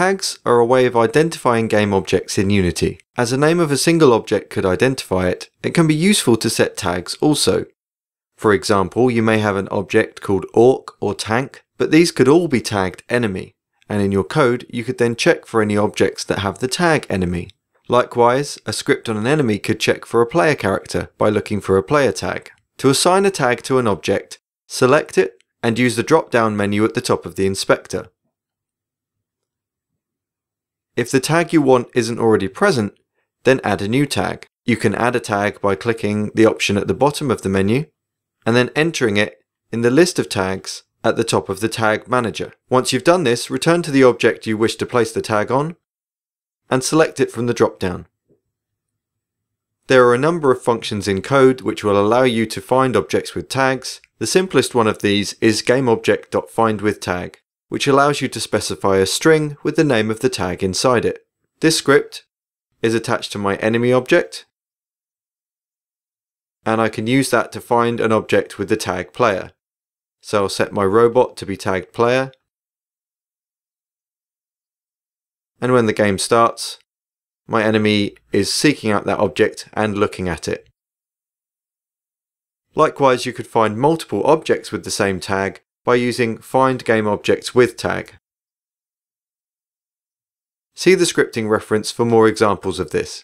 Tags are a way of identifying game objects in Unity. As the name of a single object could identify it, it can be useful to set tags also. For example, you may have an object called orc or tank, but these could all be tagged enemy, and in your code you could then check for any objects that have the tag enemy. Likewise, a script on an enemy could check for a player character by looking for a player tag. To assign a tag to an object, select it and use the drop-down menu at the top of the inspector. If the tag you want isn't already present, then add a new tag. You can add a tag by clicking the option at the bottom of the menu and then entering it in the list of tags at the top of the tag manager. Once you've done this, return to the object you wish to place the tag on and select it from the drop-down. There are a number of functions in code which will allow you to find objects with tags. The simplest one of these is GameObject.findWithTag which allows you to specify a string with the name of the tag inside it. This script is attached to my enemy object, and I can use that to find an object with the tag player. So I'll set my robot to be tagged player, and when the game starts, my enemy is seeking out that object and looking at it. Likewise, you could find multiple objects with the same tag by using find game objects with tag. See the scripting reference for more examples of this.